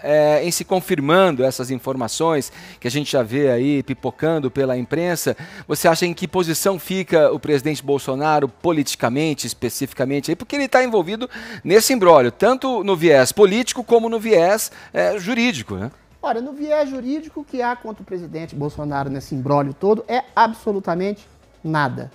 É, em se confirmando essas informações que a gente já vê aí pipocando pela imprensa, você acha em que posição fica o presidente Bolsonaro politicamente, especificamente, aí, porque ele está envolvido nesse embrólio, tanto no viés político como no viés é, jurídico, né? Olha, no viés jurídico que há contra o presidente Bolsonaro nesse embrólio todo é absolutamente nada.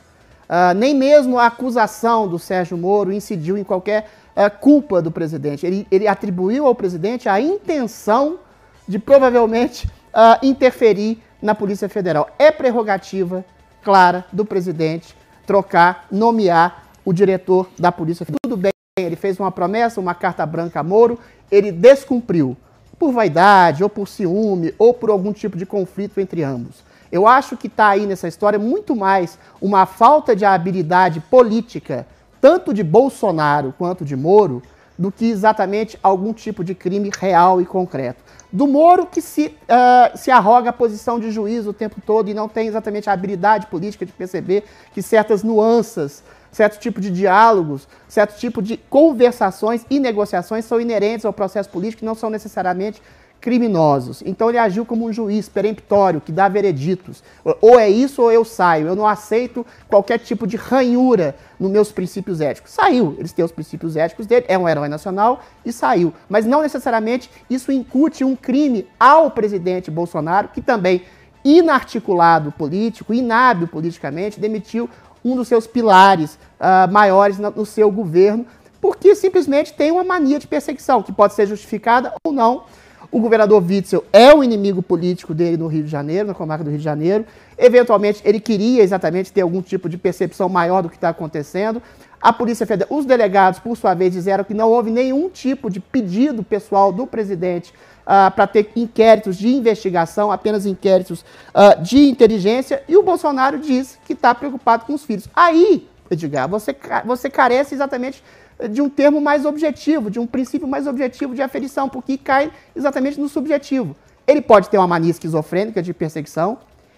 Uh, nem mesmo a acusação do Sérgio Moro incidiu em qualquer é, culpa do presidente. Ele, ele atribuiu ao presidente a intenção de provavelmente uh, interferir na Polícia Federal. É prerrogativa clara do presidente trocar, nomear o diretor da Polícia Federal. Tudo bem, ele fez uma promessa, uma carta branca a Moro, ele descumpriu. Por vaidade, ou por ciúme, ou por algum tipo de conflito entre ambos. Eu acho que está aí nessa história muito mais uma falta de habilidade política tanto de Bolsonaro quanto de Moro, do que exatamente algum tipo de crime real e concreto. Do Moro, que se, uh, se arroga a posição de juiz o tempo todo e não tem exatamente a habilidade política de perceber que certas nuances, certo tipo de diálogos, certo tipo de conversações e negociações são inerentes ao processo político e não são necessariamente criminosos. Então ele agiu como um juiz peremptório que dá vereditos. Ou é isso ou eu saio. Eu não aceito qualquer tipo de ranhura nos meus princípios éticos. Saiu, eles têm os princípios éticos dele, é um herói nacional e saiu. Mas não necessariamente isso incute um crime ao presidente Bolsonaro, que também inarticulado político, inábil politicamente, demitiu um dos seus pilares uh, maiores no, no seu governo, porque simplesmente tem uma mania de perseguição, que pode ser justificada ou não, o governador Witzel é o inimigo político dele no Rio de Janeiro, na comarca do Rio de Janeiro. Eventualmente, ele queria exatamente ter algum tipo de percepção maior do que está acontecendo. A Polícia Federal, os delegados, por sua vez, disseram que não houve nenhum tipo de pedido pessoal do presidente uh, ah, para ter inquéritos de investigação, apenas inquéritos uh, de inteligência. E o Bolsonaro diz que está preocupado com os filhos. Aí Edgar. Você, você carece exatamente de um termo mais objetivo, de um princípio mais objetivo de aferição, porque cai exatamente no subjetivo. Ele pode ter uma mania esquizofrênica de perseguição,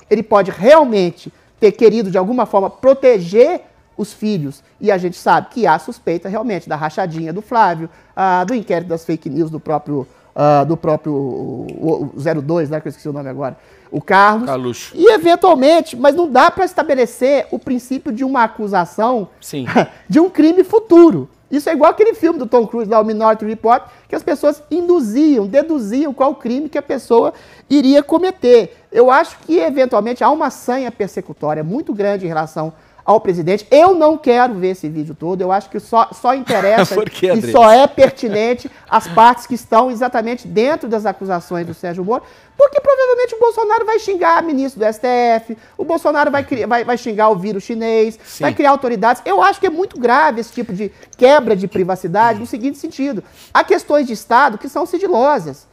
ele pode realmente ter querido, de alguma forma, proteger os filhos. E a gente sabe que há suspeita realmente da rachadinha do Flávio, ah, do inquérito das fake news do próprio uh, do próprio o, o 02, né, que eu esqueci o nome agora, o Carlos. Carlos. E eventualmente, mas não dá para estabelecer o princípio de uma acusação de um crime futuro. Isso é igual aquele filme do Tom Cruise, lá, o Minority Report, que as pessoas induziam, deduziam qual crime que a pessoa iria cometer. Eu acho que, eventualmente, há uma sanha persecutória muito grande em relação ao presidente. Eu não quero ver esse vídeo todo, eu acho que só, só interessa e só é pertinente as partes que estão exatamente dentro das acusações do Sérgio Moro, porque provavelmente o Bolsonaro vai xingar ministro do STF, o Bolsonaro vai, vai, vai xingar o vírus chinês, Sim. vai criar autoridades. Eu acho que é muito grave esse tipo de quebra de privacidade no seguinte sentido. Há questões de Estado que são sigilosas.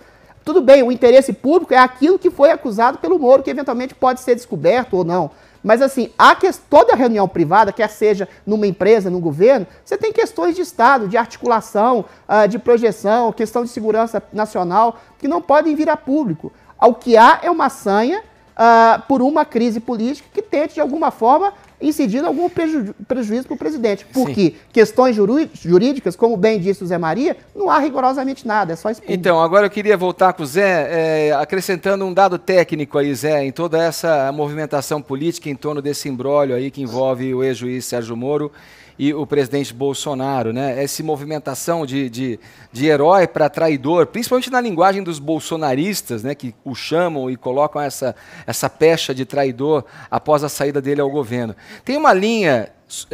Tudo bem, o interesse público é aquilo que foi acusado pelo Moro, que eventualmente pode ser descoberto ou não. Mas assim, há que, toda reunião privada, quer seja numa empresa, num governo, você tem questões de Estado, de articulação, ah, de projeção, questão de segurança nacional, que não podem vir a público. O que há é uma sanha ah, por uma crise política que tente, de alguma forma, incidindo algum preju prejuízo para o presidente. Porque Sim. questões jurídicas, como bem disse o Zé Maria, não há rigorosamente nada, é só expor. Então, agora eu queria voltar com o Zé, é, acrescentando um dado técnico aí, Zé, em toda essa movimentação política em torno desse imbróglio aí que envolve o ex-juiz Sérgio Moro e o presidente Bolsonaro, né? Essa movimentação de, de, de herói para traidor, principalmente na linguagem dos bolsonaristas, né? Que o chamam e colocam essa, essa pecha de traidor após a saída dele ao governo. Tem uma linha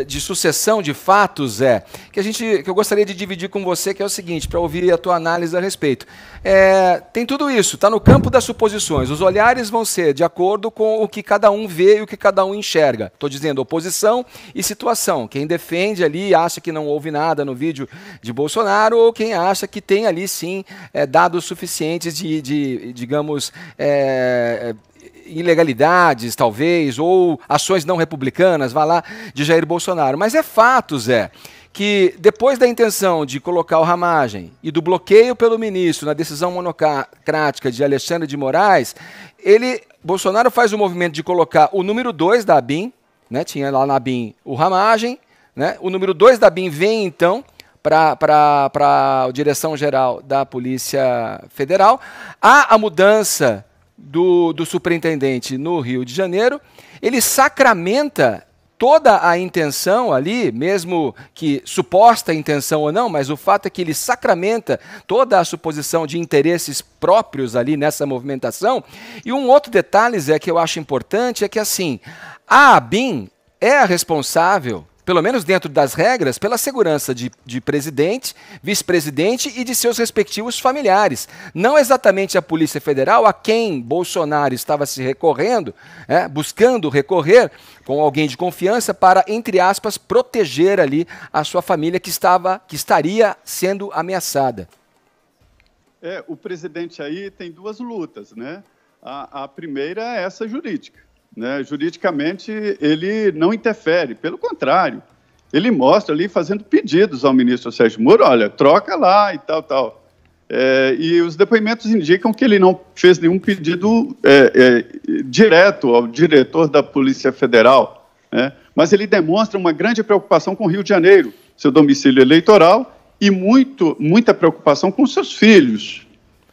de sucessão de fatos é que a gente que eu gostaria de dividir com você que é o seguinte para ouvir a tua análise a respeito é, tem tudo isso está no campo das suposições os olhares vão ser de acordo com o que cada um vê e o que cada um enxerga estou dizendo oposição e situação quem defende ali acha que não houve nada no vídeo de Bolsonaro ou quem acha que tem ali sim é, dados suficientes de, de digamos é, ilegalidades, talvez, ou ações não republicanas, vá lá, de Jair Bolsonaro. Mas é fato, Zé, que depois da intenção de colocar o Ramagem e do bloqueio pelo ministro na decisão monocrática de Alexandre de Moraes, ele, Bolsonaro faz o movimento de colocar o número 2 da BIM, né, tinha lá na BIM o Ramagem, né, o número 2 da BIM vem então para a direção geral da Polícia Federal. Há a mudança do, do superintendente no Rio de Janeiro, ele sacramenta toda a intenção ali, mesmo que suposta intenção ou não, mas o fato é que ele sacramenta toda a suposição de interesses próprios ali nessa movimentação. E um outro detalhe é que eu acho importante é que assim, a ABIN é a responsável pelo menos dentro das regras, pela segurança de, de presidente, vice-presidente e de seus respectivos familiares. Não exatamente a Polícia Federal, a quem Bolsonaro estava se recorrendo, é, buscando recorrer com alguém de confiança para, entre aspas, proteger ali a sua família que estava, que estaria sendo ameaçada. É, o presidente aí tem duas lutas, né? A, a primeira é essa jurídica né? Juridicamente, ele não interfere, pelo contrário, ele mostra ali fazendo pedidos ao ministro Sérgio Moro: olha, troca lá e tal, tal. É, e os depoimentos indicam que ele não fez nenhum pedido é, é, direto ao diretor da Polícia Federal, né? mas ele demonstra uma grande preocupação com o Rio de Janeiro, seu domicílio eleitoral, e muito, muita preocupação com seus filhos.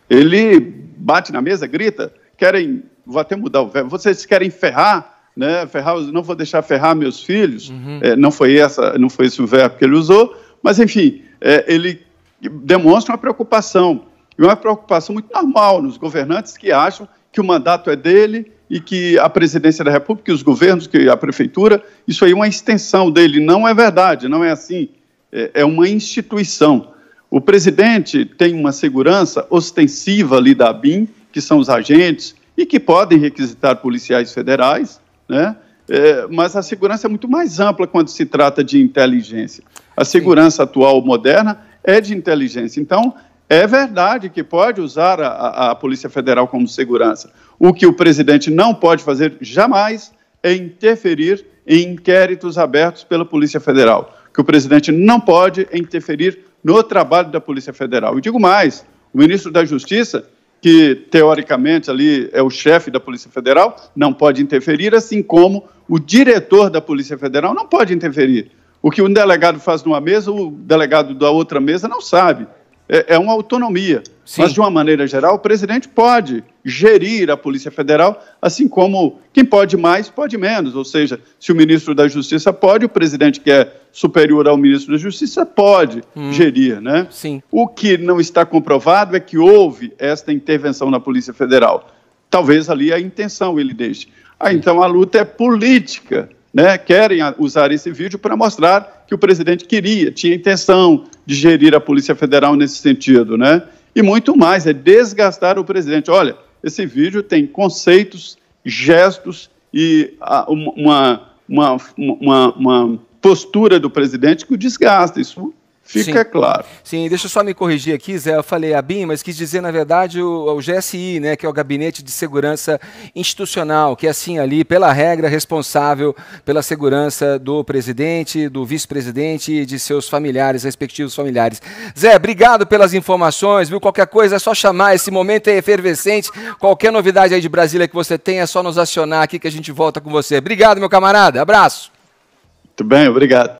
Ele bate na mesa, grita: querem, vou até mudar o verbo, vocês querem ferrar, né? Ferrar, não vou deixar ferrar meus filhos. Uhum. É, não foi essa, não foi esse o verbo que ele usou, mas enfim, é, ele demonstra uma preocupação e uma preocupação muito normal nos governantes que acham que o mandato é dele e que a presidência da República, os governos, que a prefeitura, isso aí é uma extensão dele. Não é verdade, não é assim. É, é uma instituição. O presidente tem uma segurança ostensiva ali da BIM que são os agentes, e que podem requisitar policiais federais, né? É, mas a segurança é muito mais ampla quando se trata de inteligência. A segurança Sim. atual moderna é de inteligência. Então, é verdade que pode usar a, a, Polícia Federal como segurança. O que o presidente não pode fazer jamais é interferir em inquéritos abertos pela Polícia Federal. Que o presidente não pode é interferir no trabalho da Polícia Federal. E digo mais: o ministro da Justiça que teoricamente ali é o chefe da Polícia Federal, não pode interferir, assim como o diretor da Polícia Federal não pode interferir. O que um delegado faz numa mesa, o delegado da outra mesa não sabe. É, é uma autonomia. Sim. Mas, de uma maneira geral, o presidente pode gerir a Polícia Federal, assim como quem pode mais, pode menos. Ou seja, se o ministro da Justiça pode, o presidente que é superior ao ministro da Justiça pode hum. gerir, né? Sim. O que não está comprovado é que houve esta intervenção na Polícia Federal. Talvez ali a intenção ele deixe. Ah, então a luta é política. Né, querem usar esse vídeo para mostrar que o presidente queria, tinha intenção de gerir a Polícia Federal nesse sentido, né? e muito mais, é desgastar o presidente. Olha, esse vídeo tem conceitos, gestos e ah, uma, uma, uma, uma postura do presidente que o desgasta. Isso Fica Sim. claro. Sim, deixa eu só me corrigir aqui, Zé. Eu falei a Bim, mas quis dizer, na verdade, o, o, GSI, né, que é o Gabinete de Segurança Institucional, que é assim ali, pela regra, responsável pela segurança do presidente, do vice-presidente e de seus familiares, respectivos familiares. Zé, obrigado pelas informações, viu? Qualquer coisa é só chamar, esse momento é efervescente. Qualquer novidade aí de Brasília que você tenha, é só nos acionar aqui que a gente volta com você. Obrigado, meu camarada. Abraço. Muito bem, obrigado.